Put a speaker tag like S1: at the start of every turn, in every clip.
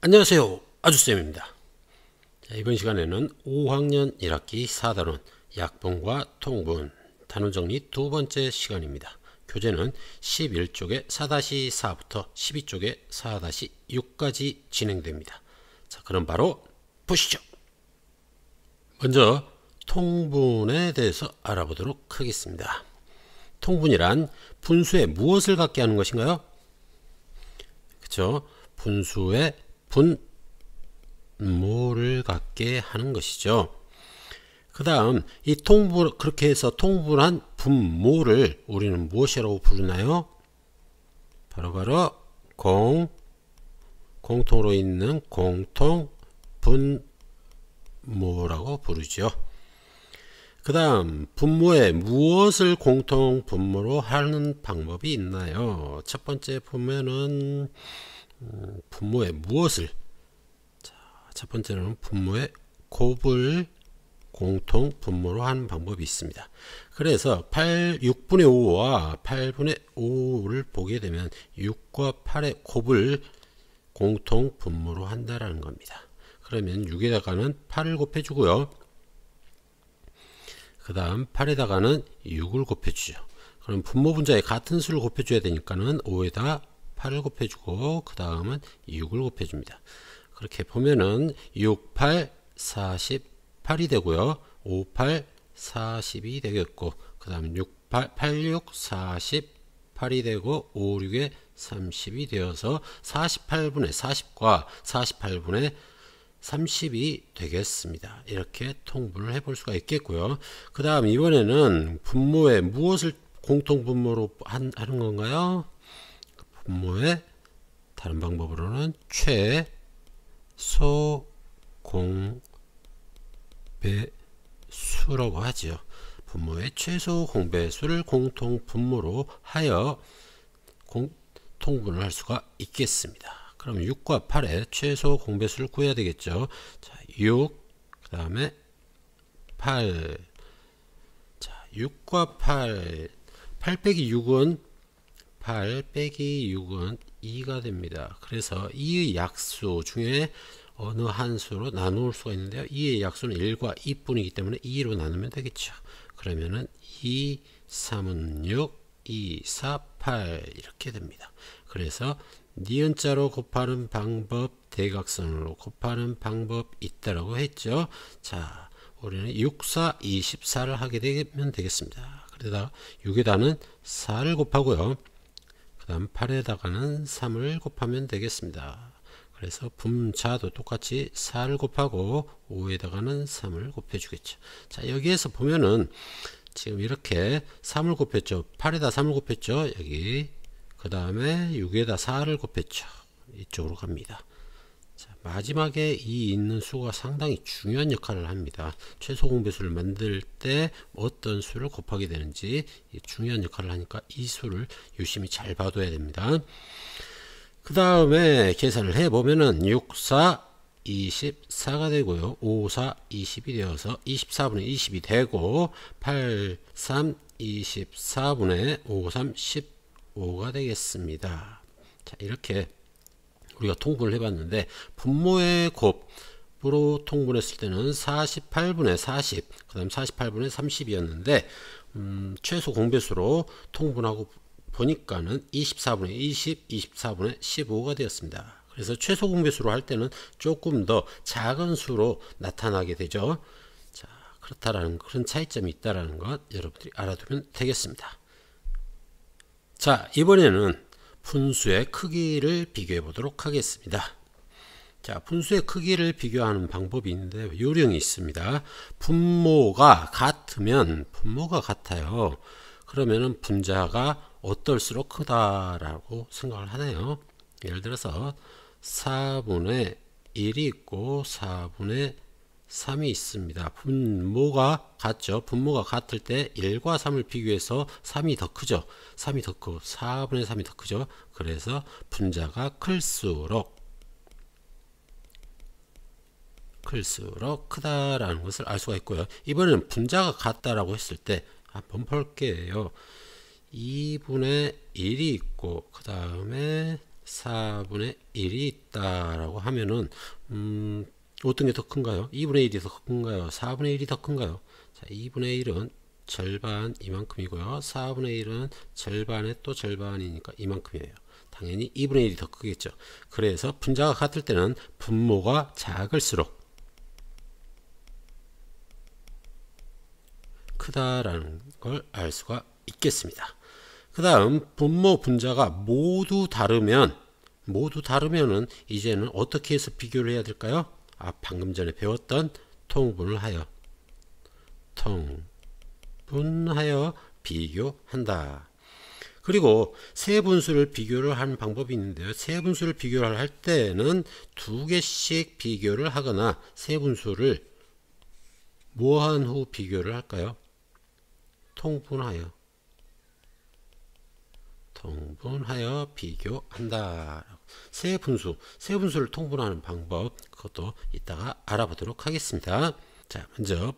S1: 안녕하세요. 아주쌤입니다. 이번 시간에는 5학년 1학기 4단원 약분과 통분 단원 정리 두 번째 시간입니다. 교재는 11쪽에 4-4부터 12쪽에 4-6까지 진행됩니다. 자, 그럼 바로 보시죠. 먼저 통분에 대해서 알아보도록 하겠습니다. 통분이란 분수에 무엇을 갖게 하는 것인가요? 그렇죠? 분수에 분모를 갖게 하는 것이죠. 그 다음 이 통분 그렇게 해서 통분한 분모를 우리는 무엇이라고 부르나요? 바로바로 공 공통으로 있는 공통 분모라고 부르죠. 그 다음 분모에 무엇을 공통 분모로 하는 방법이 있나요? 첫 번째 보면은 분모의 무엇을 자, 첫 번째로는 분모의 곱을 공통 분모로 하는 방법이 있습니다. 그래서 8, 6분의 5와 8분의 5를 보게 되면 6과 8의 곱을 공통 분모로 한다라는 겁니다. 그러면 6에다가는 8을 곱해주고요. 그 다음 8에다가는 6을 곱해주죠. 그럼 분모 분자에 같은 수를 곱해줘야 되니까는 5에다 8을 곱해주고 그 다음은 6을 곱해줍니다. 그렇게 보면은 6, 8, 48이 되고요. 5, 8, 4이 되겠고 그 다음 6, 8, 8, 6, 48이 되고 5, 6에 30이 되어서 48분의 40과 48분의 30이 되겠습니다. 이렇게 통분을 해볼 수가 있겠고요. 그 다음 이번에는 분모에 무엇을 공통분모로 하는 건가요? 분모의 다른 방법으로는 최소공배수라고 하지 분모의 최소 공배수를 공통 분모로 하여 공통분을 할 수가 있겠습니다. 그럼 6과 8의 최소 공배수를 구해야 되겠죠. 자, 6, 그 다음에 8. 자, 6과 8. 8 빼기 6은 8 빼기 6은 2가 됩니다. 그래서 2의 약수 중에 어느 한 수로 나눌 수가 있는데요. 2의 약수는 1과 2뿐이기 때문에 2로 나누면 되겠죠. 그러면은 2, 3은 6, 2, 4, 8 이렇게 됩니다. 그래서 니은자로 곱하는 방법, 대각선으로 곱하는 방법 있다라고 했죠. 자, 우리는 6, 4, 24를 하게 되면 되겠습니다. 그러다 6에다는 4를 곱하고요. 다음 8에다가는 3을 곱하면 되겠습니다. 그래서 분자도 똑같이 4를 곱하고 5에다가는 3을 곱해주겠죠. 자 여기에서 보면은 지금 이렇게 3을 곱했죠. 8에다 3을 곱했죠. 여기 그 다음에 6에다 4를 곱했죠. 이쪽으로 갑니다. 자, 마지막에 이 있는 수가 상당히 중요한 역할을 합니다. 최소 공배수를 만들 때 어떤 수를 곱하게 되는지 중요한 역할을 하니까 이 수를 유심히 잘 봐둬야 됩니다. 그 다음에 계산을 해보면은 6, 4, 24가 되고요. 5, 4, 20이 되어서 24분의 20이 되고 8, 3, 24분의 5, 3, 15가 되겠습니다. 자 이렇게 우리가 통분을 해봤는데 분모의 곱으로 통분했을 때는 48분의 40, 그 다음 48분의 30이었는데 음, 최소 공배수로 통분하고 보니까는 24분의 20, 24분의 15가 되었습니다. 그래서 최소 공배수로 할 때는 조금 더 작은 수로 나타나게 되죠. 자, 그렇다라는 그런 차이점이 있다라는 것 여러분들이 알아두면 되겠습니다. 자, 이번에는 분수의 크기를 비교해 보도록 하겠습니다. 자, 분수의 크기를 비교하는 방법이 있는데 요령이 있습니다. 분모가 같으면 분모가 같아요. 그러면은 분자가 어떨수록 크다라고 생각을 하네요. 예를 들어서 4분의 1이 있고 4분의 3이 있습니다. 분모가 같죠. 분모가 같을 때 1과 3을 비교해서 3이 더 크죠. 3이 더 크고 4분의 3이 더 크죠. 그래서 분자가 클수록 클수록 크다라는 것을 알 수가 있고요. 이번에는 분자가 같다라고 했을 때 한번 볼게요. 2분의 1이 있고 그 다음에 4분의 1이 있다라고 하면은 음 어떤 게 더 큰가요? 2분의 1이 더 큰가요? 4분의 1이 더 큰가요? 자, 2분의 1은 절반 이만큼이고요. 4분의 1은 절반에 또 절반이니까 이만큼이에요. 당연히 2분의 1이 더 크겠죠. 그래서 분자가 같을 때는 분모가 작을수록 크다라는 걸 알 수가 있겠습니다. 그 다음 분모 분자가 모두 다르면 모두 다르면은 이제는 어떻게 해서 비교를 해야 될까요? 아, 방금 전에 배웠던 통분 하여 통분하여 비교한다. 그리고 세 분수를 비교를 하는 방법이 있는데요. 세 분수를 비교를 할 때는 두 개씩 비교를 하거나 세 분수를 뭐한 후 비교를 할까요? 통분하여 통분하여 비교한다. 세 분수, 세 분수를 통분하는 방법 그것도 이따가 알아보도록 하겠습니다. 자, 먼저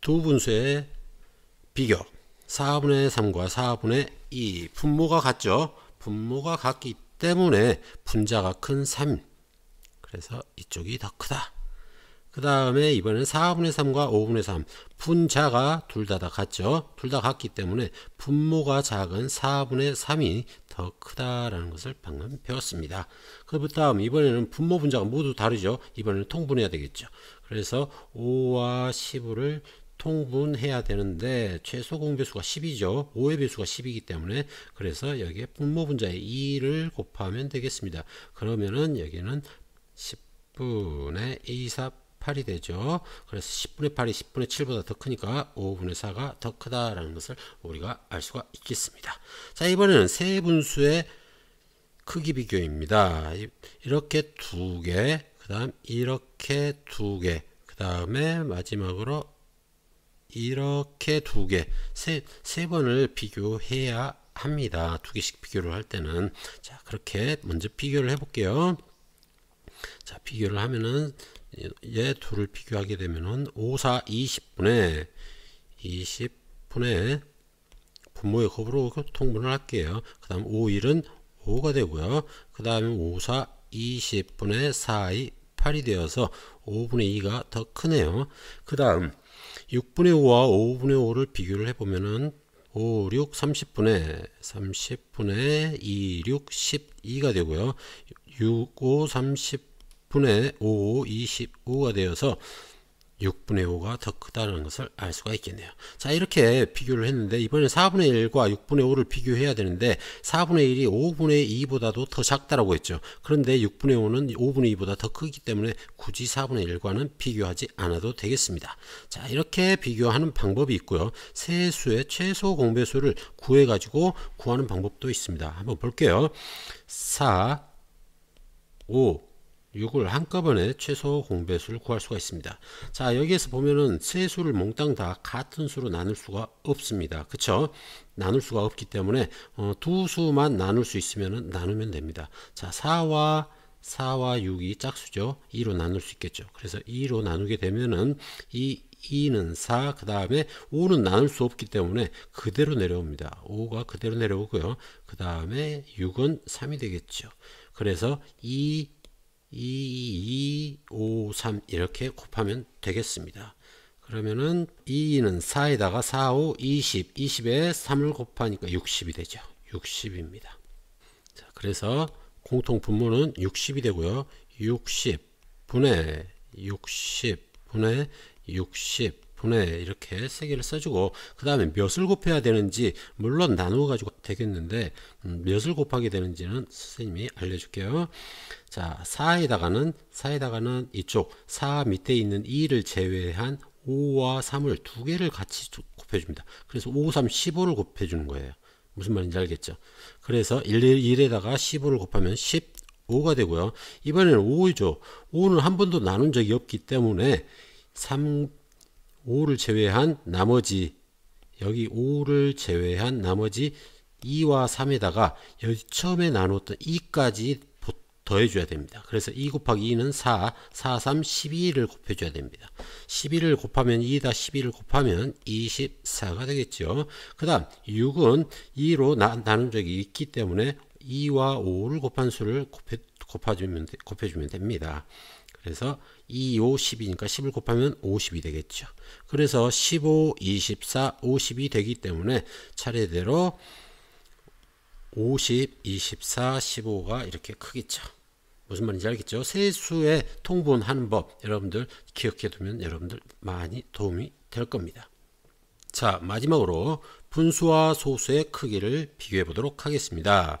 S1: 두 분수의 비교 4분의 3과 4분의 2 분모가 같죠? 분모가 같기 때문에 분자가 큰3 그래서 이쪽이 더 크다. 그 다음에 이번엔 4분의 3과 5분의 3 분자가 둘 다 다 같죠. 둘 다 같기 때문에 분모가 작은 4분의 3이 더 크다라는 것을 방금 배웠습니다. 그 다음 이번에는 분모 분자가 모두 다르죠. 이번에는 통분해야 되겠죠. 그래서 5와 15를 통분해야 되는데 최소 공배수가 10이죠. 5의 배수가 10이기 때문에 그래서 여기에 분모 분자의 2를 곱하면 되겠습니다. 그러면은 여기는 10분의 2, 4 8이 되죠. 그래서 10분의 8이 10분의 7보다 더 크니까 5분의 4가 더 크다라는 것을 우리가 알 수가 있겠습니다. 자 이번에는 세 분수의 크기 비교입니다. 이렇게 두 개, 그 다음 이렇게 두 개, 그 다음에 마지막으로 이렇게 두 개, 세, 세 번을 비교해야 합니다. 두 개씩 비교를 할 때는. 자, 그렇게 먼저 비교를 해볼게요. 자, 비교를 하면은 얘 예, 예 둘을 비교하게 되면은 5, 4, 2 0분에2 0분에 분모의 곱으로 통분을 할게요. 그 다음 5, 1은 5가 되고요. 그 다음에 5, 4, 20분의 4이 8이 되어서 5분의 2가 더 크네요. 그 다음 6분의 5와 5분의 5를 비교를 해보면은 5, 6, 30분의 30분의 2, 6, 12가 되고요. 6, 5, 30 6분의 5, 25가 되어서 6분의 5가 더 크다는 것을 알 수가 있겠네요. 자 이렇게 비교를 했는데 이번에 4분의 1과 6분의 5를 비교해야 되는데 4분의 1이 5분의 2보다도 더 작다라고 했죠. 그런데 6분의 5는 5분의 2보다 더 크기 때문에 굳이 4분의 1과는 비교하지 않아도 되겠습니다. 자 이렇게 비교하는 방법이 있고요. 세수의 최소 공배수를 구해가지고 구하는 방법도 있습니다. 한번 볼게요. 4, 5, 6을 한꺼번에 최소 공배수를 구할 수가 있습니다. 자 여기에서 보면은 세 수를 몽땅 다 같은 수로 나눌 수가 없습니다. 그쵸? 나눌 수가 없기 때문에 어, 두 수만 나눌 수 있으면 나누면 됩니다. 자 4와 4와 6이 짝수죠. 2로 나눌 수 있겠죠. 그래서 2로 나누게 되면은 이 2는 4, 그 다음에 5는 나눌 수 없기 때문에 그대로 내려옵니다. 5가 그대로 내려오고요. 그 다음에 6은 3이 되겠죠. 그래서 2, 2, 2, 5, 3 이렇게 곱하면 되겠습니다. 그러면은 2는 4에다가 4, 5, 20, 20에 3을 곱하니까 60이 되죠. 60입니다. 자, 그래서 공통 분모는 60이 되고요. 60 분의 60 분의 60 분에 이렇게 세 개를 써주고 그 다음에 몇을 곱해야 되는지 물론 나누어 가지고 되겠는데 음, 몇을 곱하게 되는지는 선생님이 알려줄게요 자 4에다가는 4에다가는 이쪽 4 밑에 있는 2를 제외한 5와 3을 두 개를 같이 곱해줍니다 그래서 5, 3, 15를 곱해주는 거예요 무슨 말인지 알겠죠 그래서 1, 1에다가 15를 곱하면 15가 되고요 이번에는 5이죠 5는 한 번도 나눈 적이 없기 때문에 3 5를 제외한 나머지 여기 5를 제외한 나머지 2와 3에다가 여기 처음에 나눴던 2까지 더해줘야 됩니다. 그래서 2 곱하기 2는 4, 4, 3, 12를 곱해줘야 됩니다. 12를 곱하면 2다 12를 곱하면 24가 되겠죠. 그 다음 6은 2로 나, 나눈 적이 있기 때문에 2와 5를 곱한 수를 곱해, 곱해주면, 곱해주면 됩니다. 그래서 2, 5, 10이니까 10을 곱하면 50이 되겠죠. 그래서 15, 24, 50이 되기 때문에 차례대로 50, 24, 15가 이렇게 크겠죠. 무슨 말인지 알겠죠? 세수의 통분하는 법 여러분들 기억해 두면 여러분들 많이 도움이 될 겁니다. 자 마지막으로 분수와 소수의 크기를 비교해 보도록 하겠습니다.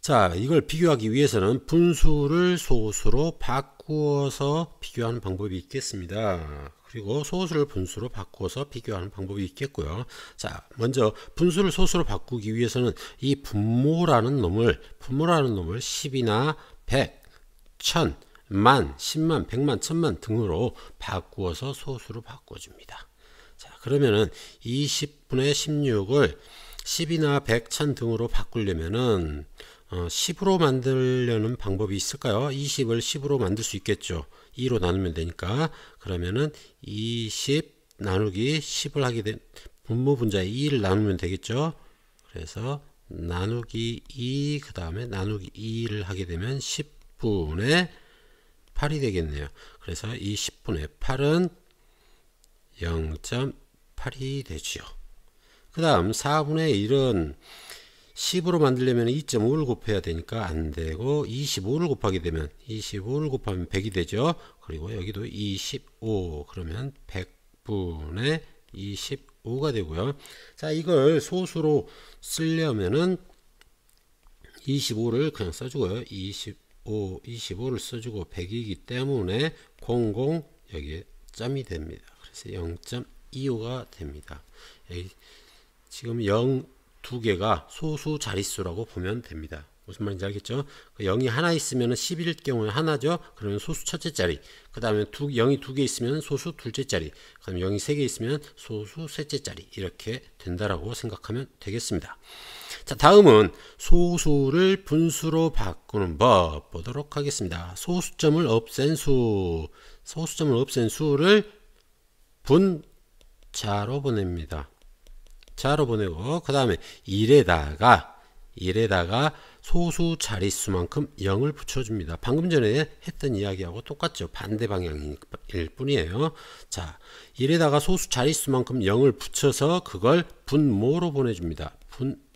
S1: 자, 이걸 비교하기 위해서는 분수를 소수로 바꾸어서 비교하는 방법이 있겠습니다. 그리고 소수를 분수로 바꾸어서 비교하는 방법이 있겠고요. 자, 먼저 분수를 소수로 바꾸기 위해서는 이 분모라는 놈을 분모라는 놈을 10이나 100, 1000, 만, 10만, 100만, 1000만 등으로 바꾸어서 소수로 바꿔 줍니다. 자, 그러면은 20분의 16을 10이나 100, 1000 등으로 바꾸려면은 어, 10으로 만들려는 방법이 있을까요? 20을 10으로 만들 수 있겠죠. 2로 나누면 되니까. 그러면은 20 나누기 10을 하게 된 분모 분자에 2를 나누면 되겠죠. 그래서 나누기 2, 그 다음에 나누기 2를 하게 되면 10분의 8이 되겠네요. 그래서 이 10분의 8은 0.8이 되지요. 그 다음 4분의 1은 10으로 만들려면 2.5를 곱해야 되니까 안 되고 25를 곱하게 되면 25를 곱하면 100이 되죠. 그리고 여기도 25 그러면 100분의 25가 되고요. 자 이걸 소수로 쓰려면은 25를 그냥 써주고요. 25, 25를 써주고 100이기 때문에 00 여기에 점이 됩니다. 그래서 0.25가 됩니다. 지금 0두 개가 소수 자릿수라고 보면 됩니다. 무슨 말인지 알겠죠? 0이 그 하나 있으면 10일 경우에 하나죠. 그러면 소수 첫째 자리. 그 다음에 0이 두 개 있으면 소수 둘째 자리. 그 다음에 0이 세 개 있으면 소수 셋째 자리. 이렇게 된다라고 생각하면 되겠습니다. 자, 다음은 소수를 분수로 바꾸는 법 보도록 하겠습니다. 소수점을 없앤 수. 소수점을 없앤 수를 분자로 보냅니다. 자로 보내고 그 다음에 1에다가 1에다가 소수 자릿수만큼 0을 붙여줍니다. 방금 전에 했던 이야기하고 똑같죠. 반대 방향일 뿐이에요. 자, 1에다가 소수 자릿수만큼 0을 붙여서 그걸 분모로 보내줍니다. 분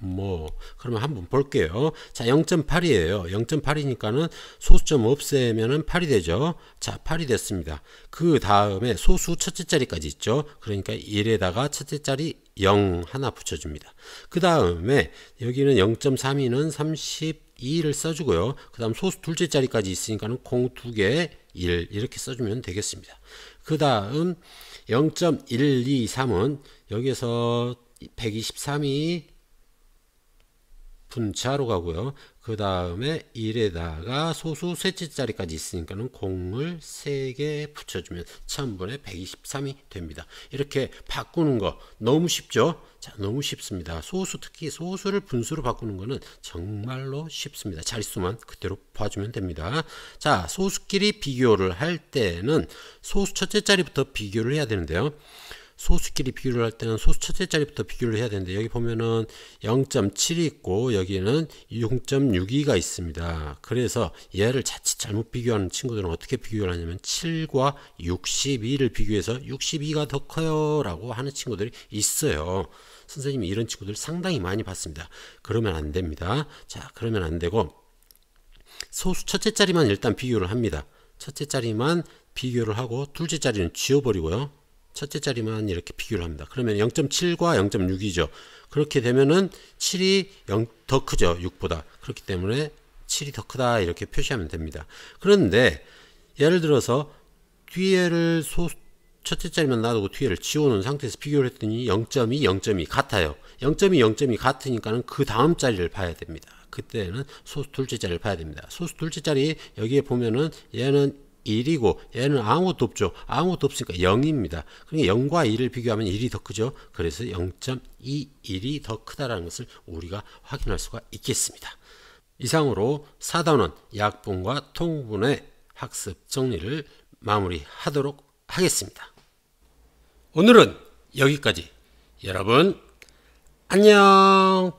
S1: 뭐 그러면 한번 볼게요. 자 0.8이에요. 0.8이니까는 소수점 없애면은 8이 되죠. 자 8이 됐습니다. 그 다음에 소수 첫째 자리까지 있죠. 그러니까 1에다가 첫째 자리 0 하나 붙여줍니다. 그 다음에 여기는 0.32는 32를 써주고요. 그 다음 소수 둘째 자리까지 있으니까는 0 2개 1 이렇게 써주면 되겠습니다. 그 다음 0.123은 여기에서 123이 분차로 가고요. 그 다음에 1에다가 소수 셋째 자리까지 있으니까는 0을 3개 붙여주면 1000분의 123이 됩니다. 이렇게 바꾸는 거 너무 쉽죠? 자, 너무 쉽습니다. 소수, 특히 소수를 분수로 바꾸는 거는 정말로 쉽습니다. 자릿수만 그대로 봐주면 됩니다. 자, 소수끼리 비교를 할 때는 소수 첫째 자리부터 비교를 해야 되는데요. 소수끼리 비교를 할 때는 소수 첫째 자리부터 비교를 해야 되는데 여기 보면은 0.7이 있고 여기에는 0.62가 있습니다. 그래서 얘를 자칫 잘못 비교하는 친구들은 어떻게 비교를 하냐면 7과 62를 비교해서 62가 더 커요 라고 하는 친구들이 있어요. 선생님이 이런 친구들 상당히 많이 봤습니다. 그러면 안 됩니다. 자 그러면 안 되고 소수 첫째 자리만 일단 비교를 합니다. 첫째 자리만 비교를 하고 둘째 자리는 지워버리고요. 첫째 자리만 이렇게 비교를 합니다. 그러면 0.7과 0.6이죠. 그렇게 되면은 7이 0, 더 크죠. 6보다. 그렇기 때문에 7이 더 크다 이렇게 표시하면 됩니다. 그런데 예를 들어서 뒤에를 소 첫째 자리만 놔두고 뒤에를 지워놓은 상태에서 비교를 했더니 0.2, 0.2 같아요. 0.2, 0.2 같으니까는 그 다음 자리를 봐야 됩니다. 그때는 소수 둘째 자리를 봐야 됩니다. 소수 둘째 자리 여기에 보면은 얘는 1이고 얘는 아무것도 없죠. 아무것도 없으니까 0입니다. 그러니까 0과 1을 비교하면 1이 더 크죠. 그래서 0.21이 더 크다라는 것을 우리가 확인할 수가 있겠습니다. 이상으로 4단원 약분과 통분의 학습 정리를 마무리하도록 하겠습니다. 오늘은 여기까지 여러분 안녕